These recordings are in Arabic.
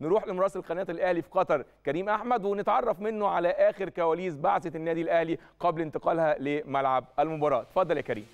نروح لمراسل قناه الاهلي في قطر كريم احمد ونتعرف منه على اخر كواليس بعثه النادي الاهلي قبل انتقالها لملعب المباراه اتفضل يا كريم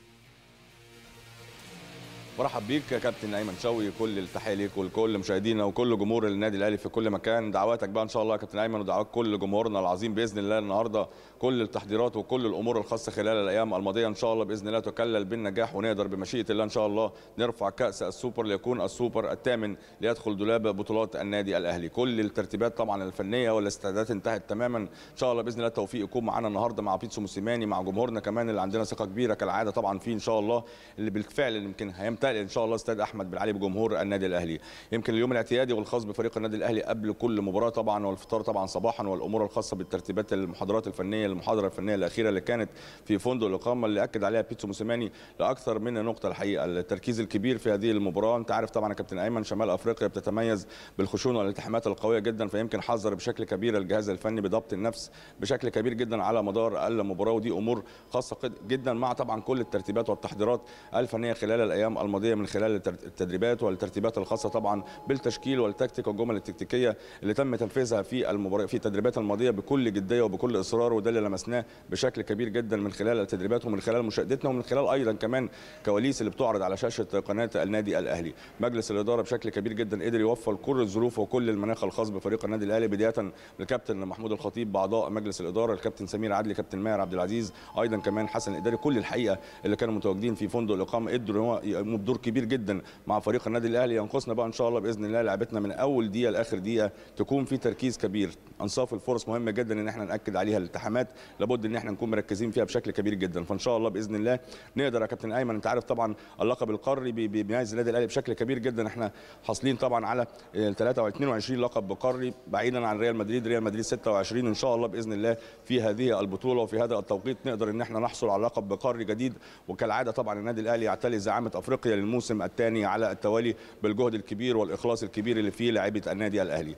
مرحب بيك يا كابتن ايمن شوقي كل التحيه ليك ولكل مشاهدينا وكل جمهور النادي الاهلي في كل مكان دعواتك بقى ان شاء الله يا كابتن ايمن ودعوات كل جمهورنا العظيم باذن الله النهارده كل التحضيرات وكل الامور الخاصه خلال الايام الماضيه ان شاء الله باذن الله تكلل بالنجاح ونقدر بمشيئه الله ان شاء الله نرفع كاس السوبر ليكون السوبر الثامن ليدخل دولاب بطولات النادي الاهلي كل الترتيبات طبعا الفنيه والاستعدادات انتهت تماما ان شاء الله باذن الله التوفيق يكون معانا النهارده مع بيتسو موسيماني مع جمهورنا كمان اللي عندنا ثقه كبيره كالعاده طبعا فيه ان شاء الله اللي بالفعل يمكن هيمتلك ممتلئ ان شاء الله استاد احمد بن علي بجمهور النادي الاهلي يمكن اليوم الاعتيادي والخاص بفريق النادي الاهلي قبل كل مباراه طبعا والفطار طبعا صباحا والامور الخاصه بالترتيبات المحاضرات الفنيه المحاضره الفنيه الاخيره اللي كانت في فندق الاقامه اللي اكد عليها بيتسو موسيماني لاكثر من نقطه الحقيقه التركيز الكبير في هذه المباراه انت عارف طبعا يا كابتن ايمن شمال افريقيا بتتميز بالخشونه والالتحامات القويه جدا فيمكن حذر بشكل كبير الجهاز الفني بضبط النفس بشكل كبير جدا على مدار المباراه ودي امور خاصه جدا مع طبعا كل الترتيبات والتحضيرات الفنيه خلال الايام الماضيه من خلال التدريبات والترتيبات الخاصه طبعا بالتشكيل والتكتيك والجمل التكتيكيه اللي تم تنفيذها في المباراه في التدريبات الماضيه بكل جديه وبكل اصرار وده اللي لمسناه بشكل كبير جدا من خلال التدريبات ومن خلال مشاهدتنا ومن خلال ايضا كمان كواليس اللي بتعرض على شاشه قناه النادي الاهلي مجلس الاداره بشكل كبير جدا قدر يوفر كل الظروف وكل المناخ الخاص بفريق النادي الاهلي بدايه بالكابتن محمود الخطيب باعضاء مجلس الاداره الكابتن سمير عدلي كابتن ماهر عبد العزيز ايضا كمان حسن الاداري كل الحقيقه اللي كانوا متواجدين في فندق الاقامه قدروا قامت دور كبير جدا مع فريق النادي الاهلي ينقصنا بقى ان شاء الله باذن الله لعبتنا من اول دقيقه لاخر دقيقه تكون في تركيز كبير انصاف الفرص مهمه جدا ان احنا ناكد عليها الالتحامات لابد ان احنا نكون مركزين فيها بشكل كبير جدا فان شاء الله باذن الله نقدر يا كابتن ايمن انت عارف طبعا اللقب القاري بيميز النادي الاهلي بشكل كبير جدا احنا حاصلين طبعا على 23 لقب قاري بعيدا عن ريال مدريد ريال مدريد 26 ان شاء الله باذن الله في هذه البطوله وفي هذا التوقيت نقدر ان احنا نحصل على لقب قاري جديد وكالعاده طبعا النادي الاهلي يعتلي زعامه افريقيا التأهل الموسم الثاني على التوالي بالجهد الكبير والإخلاص الكبير اللي فيه لعيبة النادي الأهلي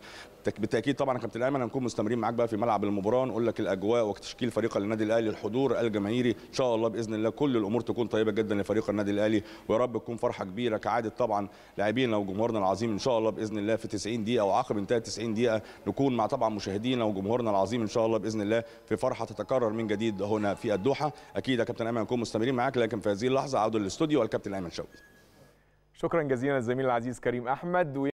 بالتاكيد طبعا كابتن ايمن هنكون مستمرين معاك بقى في ملعب المباراه نقول لك الاجواء وتشكيل فريق النادي الاهلي الحضور الجماهيري ان شاء الله باذن الله كل الامور تكون طيبه جدا لفريق النادي الاهلي ويا رب تكون فرحه كبيره كعاده طبعا لاعبينا وجمهورنا العظيم ان شاء الله باذن الله في 90 دقيقه وعقب انتهاء 90 دقيقه نكون مع طبعا مشاهدينا وجمهورنا العظيم ان شاء الله باذن الله في فرحه تتكرر من جديد هنا في الدوحه اكيد يا كابتن ايمن هنكون مستمرين معاك لكن في هذه اللحظه عوده للاستوديو والكابتن ايمن شوقي شكرا جزيلا للزميل العزيز كريم احمد